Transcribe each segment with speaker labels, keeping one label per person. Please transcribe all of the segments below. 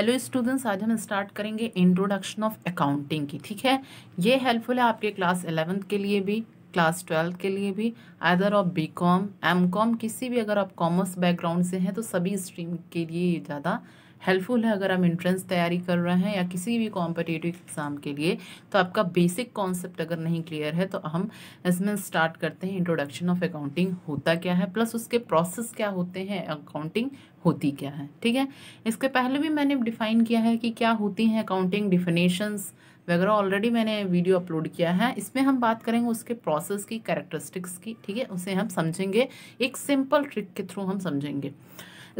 Speaker 1: hello students आज हम start करेंगे इंट्रोडक्शन ऑफ अकाउंटिंग की ठीक है ये हेल्पफुल है आपके क्लास एलेवेंथ के लिए भी क्लास ट्वेल्थ के लिए भी other of B com M com किसी भी अगर आप कॉमर्स बैकग्राउंड से हैं तो सभी स्ट्रीम के लिए ये ज़्यादा हेल्पफुल है अगर हम इंट्रेंस तैयारी कर रहे हैं या किसी भी कॉम्पिटेटिव एग्ज़ाम के लिए तो आपका बेसिक कॉन्सेप्ट अगर नहीं क्लियर है तो हम इसमें स्टार्ट करते हैं इंट्रोडक्शन ऑफ अकाउंटिंग होता क्या है प्लस उसके प्रोसेस क्या होते हैं अकाउंटिंग होती क्या है ठीक है इसके पहले भी मैंने डिफाइन किया है कि क्या होती हैं अकाउंटिंग डिफिनेशंस वगैरह ऑलरेडी मैंने वीडियो अपलोड किया है इसमें हम बात करेंगे उसके प्रोसेस की कैरेक्टरिस्टिक्स की ठीक है उसे हम समझेंगे एक सिंपल ट्रिक के थ्रू हम समझेंगे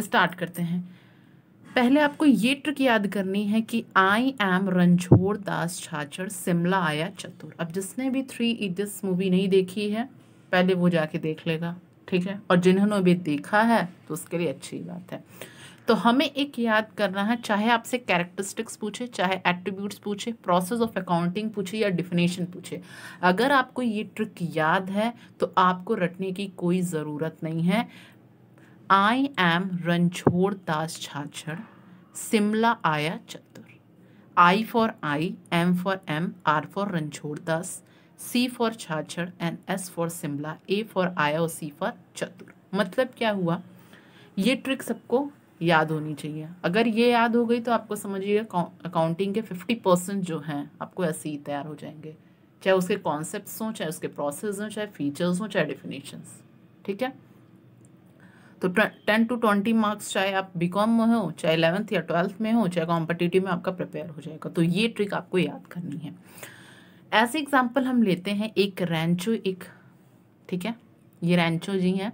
Speaker 1: स्टार्ट करते हैं पहले आपको ये ट्रिक याद करनी है कि आई एम रणछोड़ दास छाछड़ शिमला आया चतुर अब जिसने भी थ्री इडियट्स मूवी नहीं देखी है पहले वो जाके देख लेगा ठीक है और जिन्होंने भी देखा है तो उसके लिए अच्छी बात है तो हमें एक याद करना है चाहे आपसे कैरेक्टरिस्टिक्स पूछे चाहे एट्रीब्यूट्स पूछे प्रोसेस ऑफ अकाउंटिंग पूछे या डिफिनेशन पूछे अगर आपको ये ट्रिक याद है तो आपको रटने की कोई ज़रूरत नहीं है आई एम रणछोड़ दास छाछड़ शिमला आया Chatur I for I M for M R for Ranchhod Das C for Chhachhad and S for Shimla A for आया और सी फॉर चतुर मतलब क्या हुआ ये ट्रिक सबको याद होनी चाहिए अगर ये याद हो गई तो आपको समझिए अकाउंटिंग के फिफ्टी परसेंट जो हैं आपको ऐसे ही तैयार हो जाएंगे चाहे उसके कॉन्सेप्ट हों चाहे उसके प्रोसेस हों चाहे फीचर्स हों चाहे डेफिनेशन ठीक है तो टेन टू ट्वेंटी मार्क्स चाहे आप बी कॉम में हो चाहे इलेवंथ या ट्वेल्थ में हो चाहे कॉम्पिटिटिव में आपका प्रिपेयर हो जाएगा तो ये ट्रिक आपको याद करनी है ऐसे एग्जाम्पल हम लेते हैं एक रैंचो एक ठीक है ये रैंचो जी हैं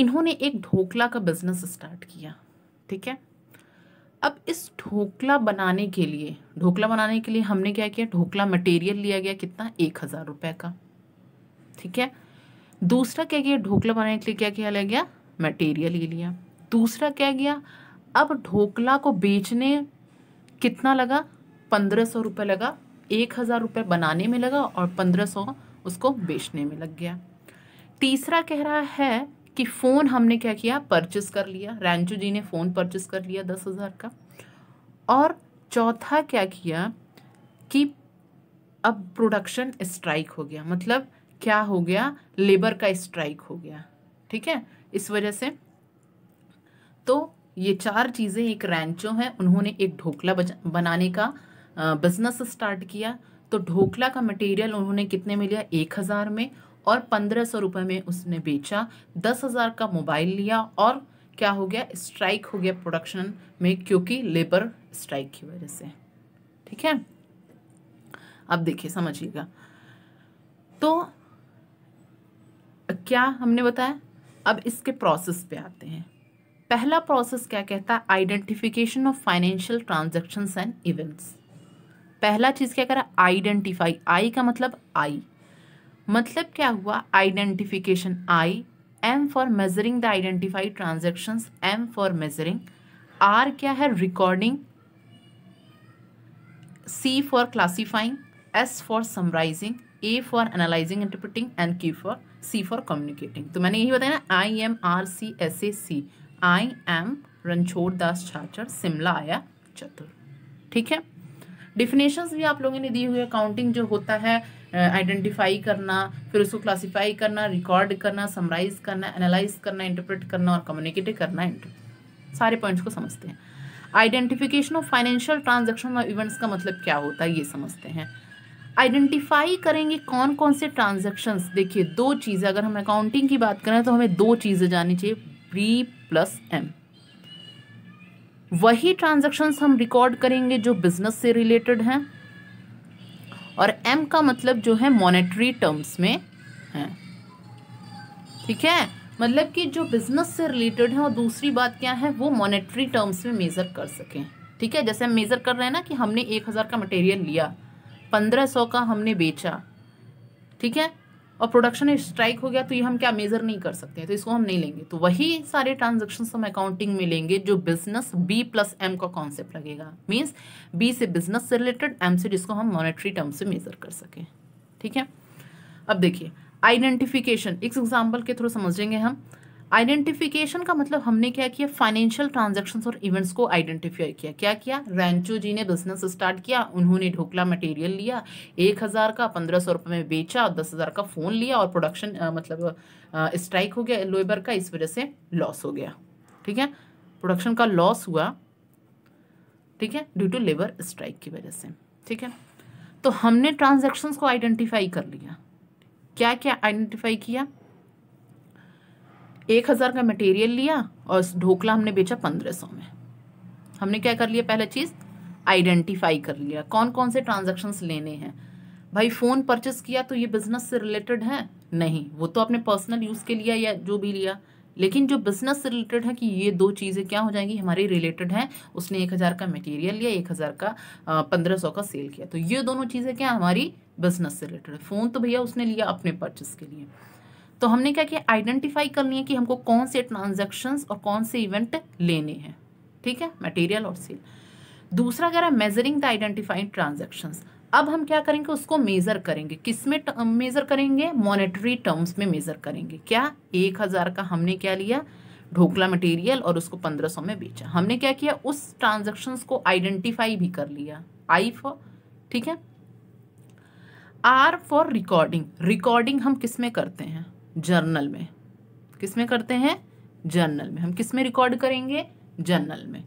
Speaker 1: इन्होंने एक ढोकला का बिजनेस स्टार्ट किया ठीक है अब इस ढोकला बनाने के लिए ढोकला बनाने के लिए हमने क्या किया ढोकला मटेरियल लिया गया कितना एक हज़ार रुपये का ठीक है दूसरा क्या किया ढोकला बनाने के लिए क्या किया लिया गया मटेरियल ही लिया दूसरा क्या गया अब ढोकला को बेचने कितना लगा पंद्रह सौ रुपये लगा एक हज़ार रुपये बनाने में लगा और पंद्रह सौ उसको बेचने में लग गया तीसरा कह रहा है कि फ़ोन हमने क्या किया परचेस कर लिया रैंचू जी ने फ़ोन परचेस कर लिया दस हज़ार का और चौथा क्या किया कि अब प्रोडक्शन स्ट्राइक हो गया मतलब क्या हो गया लेबर का स्ट्राइक हो गया ठीक है इस वजह से तो ये चार चीज़ें एक रैंचो हैं उन्होंने एक ढोकला बनाने का बिज़नेस स्टार्ट किया तो ढोकला का मटेरियल उन्होंने कितने में लिया एक हज़ार में और पंद्रह सौ रुपये में उसने बेचा दस हज़ार का मोबाइल लिया और क्या हो गया स्ट्राइक हो गया प्रोडक्शन में क्योंकि लेबर स्ट्राइक की वजह से ठीक है अब देखिए समझिएगा तो क्या हमने बताया अब इसके प्रोसेस पे आते हैं पहला प्रोसेस क्या कहता है identification of financial transactions and events पहला चीज़ क्या करा आइडेंटिफाई आई का मतलब आई मतलब क्या हुआ identification I M for measuring the identify transaction M for measuring R क्या है recording C for classifying S for summarising A for analysing interpreting and Q for C for communicating तो मैंने यही बताया ना I M R C S A C I M Ranchhod Das Chhachar Shimla आया चतुर ठीक है डिफिनेशंस भी आप लोगों ने दी हुई है काउंटिंग जो होता है आइडेंटिफाई करना फिर उसको क्लासीफाई करना रिकॉर्ड करना समराइज करना एनालाइज करना इंटरप्रेट करना और कम्युनिकेट करना सारे पॉइंट्स को समझते हैं आइडेंटिफिकेशन ऑफ फाइनेंशियल ट्रांजेक्शन और इवेंट्स का मतलब क्या होता है ये समझते हैं आइडेंटिफाई करेंगे कौन कौन से ट्रांजेक्शन्स देखिए दो चीज़ें अगर हम अकाउंटिंग की बात करें तो हमें दो चीज़ें जाननी चाहिए प्री प्लस एम वही ट्रांजेक्शन हम रिकॉर्ड करेंगे जो बिजनेस से रिलेटेड हैं और एम का मतलब जो है मॉनेटरी टर्म्स में है ठीक है मतलब कि जो बिजनेस से रिलेटेड है और दूसरी बात क्या है वो मॉनेटरी टर्म्स में मेज़र कर सकें ठीक है जैसे हम मेज़र कर रहे हैं ना कि हमने एक हज़ार का मटेरियल लिया पंद्रह सौ का हमने बेचा ठीक है और प्रोडक्शन स्ट्राइक हो गया तो ये हम क्या मेजर नहीं कर सकते हैं तो इसको हम नहीं लेंगे तो वही सारे ट्रांजेक्शन हम अकाउंटिंग में लेंगे जो बिजनेस बी प्लस एम का कॉन्सेप्ट लगेगा मीन्स बी से बिजनेस से रिलेटेड एम से जिसको हम मॉनेटरी टर्म से मेजर कर सकें ठीक है अब देखिए आइडेंटिफिकेशन एक एग्जाम्पल के थ्रू समझेंगे हम आइडेंटिफिकेशन का मतलब हमने क्या किया फाइनेंशियल ट्रांजेक्शन और इवेंट्स को आइडेंटिफाई किया क्या किया रैंचो जी ने बिजनेस स्टार्ट किया उन्होंने ढोकला मटेरियल लिया एक हज़ार का पंद्रह सौ रुपये में बेचा और दस हज़ार का फ़ोन लिया और प्रोडक्शन मतलब स्ट्राइक हो गया लेबर का इस वजह से लॉस हो गया ठीक है प्रोडक्शन का लॉस हुआ ठीक है ड्यू टू लेबर स्ट्राइक की वजह से ठीक है तो हमने ट्रांजेक्शन्स को आइडेंटिफाई कर लिया क्या क्या आइडेंटिफाई किया एक हज़ार का मटेरियल लिया और ढोकला हमने बेचा पंद्रह सौ में हमने क्या कर लिया पहला चीज़ आइडेंटिफाई कर लिया कौन कौन से ट्रांजेक्शन लेने हैं भाई फ़ोन परचेस किया तो ये बिज़नेस से रिलेटेड है नहीं वो तो अपने पर्सनल यूज़ के लिया या जो भी लिया लेकिन जो बिज़नेस से रिलेटेड है कि ये दो चीज़ें क्या हो जाएंगी हमारे रिलेटेड हैं उसने एक हज़ार का मटेरियल लिया एक हज़ार का पंद्रह सौ का सेल किया तो ये दोनों चीज़ें क्या हमारी बिज़नेस से रिलेटेड है फ़ोन तो भैया उसने लिया अपने परचेस के लिए तो हमने क्या किया आइडेंटिफाई कर लिया कि हमको कौन से ट्रांजेक्शन और कौन से इवेंट लेने हैं ठीक है मटेरियल और सेल दूसरा कह रहा है मेजरिंग द आइडेंटिफाइड ट्रांजेक्शन अब हम क्या करेंगे उसको मेज़र करेंगे किस में मेज़र करेंगे मॉनेटरी टर्म्स में मेज़र करेंगे क्या एक हज़ार का हमने क्या लिया ढोकला मटेरियल और उसको पंद्रह सौ में बेचा हमने क्या किया उस ट्रांजेक्शन को आइडेंटिफाई भी कर लिया आई फॉर ठीक है आर फॉर रिकॉर्डिंग रिकॉर्डिंग हम किस में करते हैं जर्नल में किस में करते हैं जर्नल में हम किस में रिकॉर्ड करेंगे जर्नल में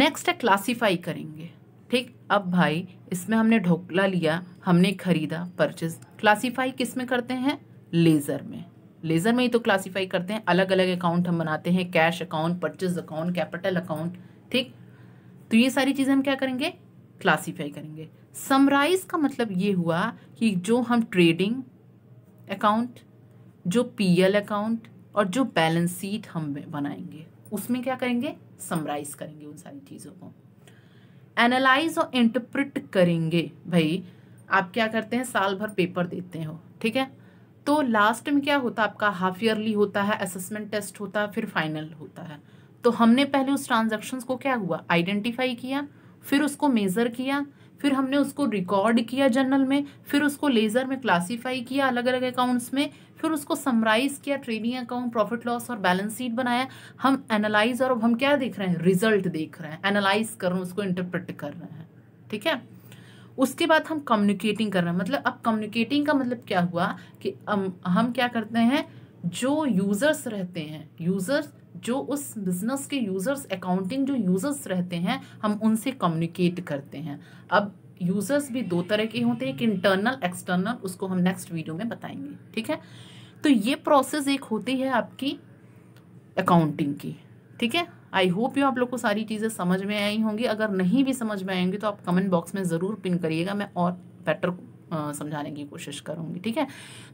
Speaker 1: नेक्स्ट है क्लासीफाई करेंगे ठीक अब भाई इसमें हमने ढोकला लिया हमने खरीदा परचेज क्लासीफाई किस में करते हैं लेज़र में लेज़र में ही तो क्लासीफाई करते हैं अलग अलग अकाउंट हम बनाते हैं cash account purchase account capital account ठीक तो ये सारी चीज़ें हम क्या करेंगे क्लासीफाई करेंगे समराइज का मतलब ये हुआ कि जो हम ट्रेडिंग अकाउंट जो पीएल अकाउंट और जो बैलेंस शीट हम बनाएंगे उसमें क्या करेंगे समराइज करेंगे उन सारी चीज़ों को एनालाइज और इंटरप्रिट करेंगे भाई आप क्या करते हैं साल भर पेपर देते हो ठीक है तो लास्ट में क्या होता है आपका हाफ ईयरली होता है असेसमेंट टेस्ट होता है फिर फाइनल होता है तो हमने पहले उस ट्रांजेक्शन को क्या हुआ आइडेंटिफाई किया फिर उसको मेज़र किया फिर हमने उसको रिकॉर्ड किया जर्नल में फिर उसको लेज़र में क्लासीफाई किया अलग अलग अकाउंट्स में फिर उसको समराइज किया ट्रेडिंग अकाउंट प्रॉफिट लॉस और बैलेंस शीट बनाया हम एनालाइज और अब हम क्या देख रहे हैं रिजल्ट देख रहे हैं एनालाइज कर रहे हैं उसको इंटरप्रेट कर रहे हैं ठीक है उसके बाद हम कम्युनिकेटिंग कर रहे हैं मतलब अब कम्युनिकेटिंग का मतलब क्या हुआ कि हम क्या करते हैं जो यूज़र्स रहते हैं यूज़र्स जो उस बिज़नेस के यूज़र्स अकाउंटिंग जो यूज़र्स रहते हैं हम उनसे कम्युनिकेट करते हैं अब यूज़र्स भी दो तरह के होते हैं एक इंटरनल एक्सटर्नल उसको हम नेक्स्ट वीडियो में बताएंगे ठीक है तो ये प्रोसेस एक होती है आपकी अकाउंटिंग की ठीक है आई होप यू आप लोग को सारी चीज़ें समझ में आई होंगी अगर नहीं भी समझ में आएंगी तो आप कमेंट बॉक्स में ज़रूर पिन करिएगा मैं और बेटर समझाने की कोशिश करूंगी ठीक है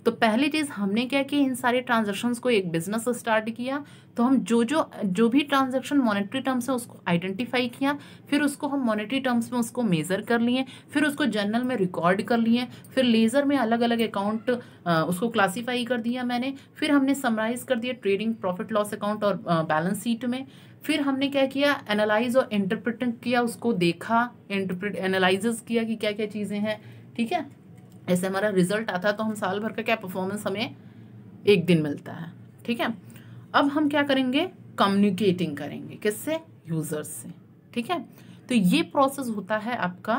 Speaker 1: तो पहली चीज़ हमने क्या कि इन सारे ट्रांजेक्शन्स को एक बिजनेस स्टार्ट किया तो हम जो जो जो भी ट्रांजेक्शन मॉनेटरी टर्म्स है उसको आइडेंटिफाई किया फिर उसको हम मॉनेटरी टर्म्स में उसको मेज़र कर लिए फिर उसको जर्नल में रिकॉर्ड कर लिए फिर लेज़र में अलग अलग अकाउंट उसको क्लासीफाई कर दिया मैंने फिर हमने समराइज़ कर दिया ट्रेडिंग प्रॉफिट लॉस अकाउंट और बैलेंस शीट में फिर हमने क्या किया एनालाइज और इंटरप्रिट किया उसको देखा इंटरप्रिट एनालाइज किया कि क्या क्या चीज़ें हैं ठीक है ऐसे हमारा रिजल्ट आता है तो हम साल भर का क्या परफॉर्मेंस हमें एक दिन मिलता है ठीक है अब हम क्या करेंगे कम्युनिकेटिंग करेंगे किससे यूज़र्स से ठीक है तो ये प्रोसेस होता है आपका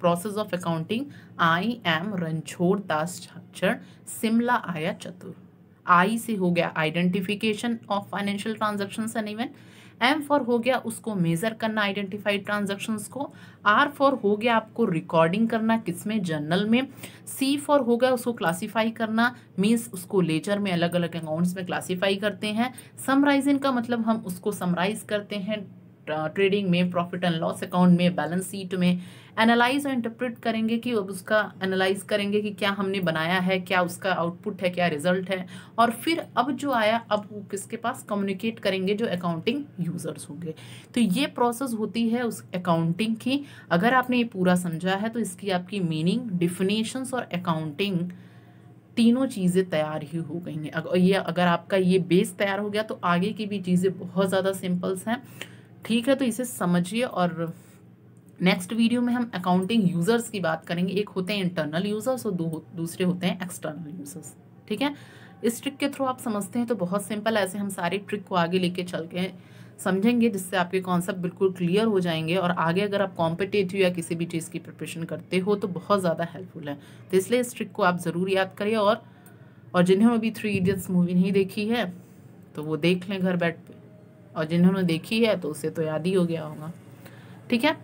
Speaker 1: process of accounting I M Ranchhod Das Chhakshar Simla आया चतुर आई से हो गया identification of financial transaction and event M for हो गया उसको मेज़र करना आइडेंटिफाइड ट्रांजेक्शन्स को आर फॉर हो गया आपको रिकॉर्डिंग करना किस में जर्नल में सी फॉर हो गया उसको क्लासीफाई करना मीन्स उसको लेजर में अलग अलग अकाउंट्स में क्लासीफाई करते हैं समराइजिंग का मतलब हम उसको समराइज करते हैं ट्रेडिंग uh, में प्रॉफिट एंड लॉस अकाउंट में बैलेंस शीट में एनालाइज और इंटरप्रेट करेंगे कि अब उसका एनालाइज करेंगे कि क्या हमने बनाया है क्या उसका आउटपुट है क्या रिजल्ट है और फिर अब जो आया अब वो किसके पास कम्युनिकेट करेंगे जो अकाउंटिंग यूज़र्स होंगे तो ये प्रोसेस होती है उस अकाउंटिंग की अगर आपने ये पूरा समझा है तो इसकी आपकी मीनिंग डिफिनेशंस और अकाउंटिंग तीनों चीज़ें तैयार ही हो गई हैं ये अगर आपका ये बेस तैयार हो गया तो आगे की भी चीज़ें बहुत ज़्यादा सिंपल्स हैं ठीक है तो इसे समझिए और नेक्स्ट वीडियो में हम अकाउंटिंग यूज़र्स की बात करेंगे एक होते हैं इंटरनल यूज़र्स और दो दूसरे होते हैं एक्सटर्नल यूज़र्स ठीक है इस ट्रिक के थ्रू आप समझते हैं तो बहुत सिंपल ऐसे हम सारी ट्रिक को आगे लेके चल के समझेंगे जिससे आपके कॉन्सेप्ट बिल्कुल क्लियर हो जाएंगे और आगे अगर आप कॉम्पिटेटिव या किसी भी चीज़ की प्रिपरेशन करते हो तो बहुत ज़्यादा हेल्पफुल है तो इसलिए इस ट्रिक को आप ज़रूर याद करिए और और जिन्होंने भी थ्री इडियट्स मूवी नहीं देखी है तो वो देख लें घर बैठ और जिन्होंने देखी है तो उसे तो याद ही हो गया होगा ठीक है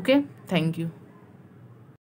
Speaker 1: ओके थैंक यू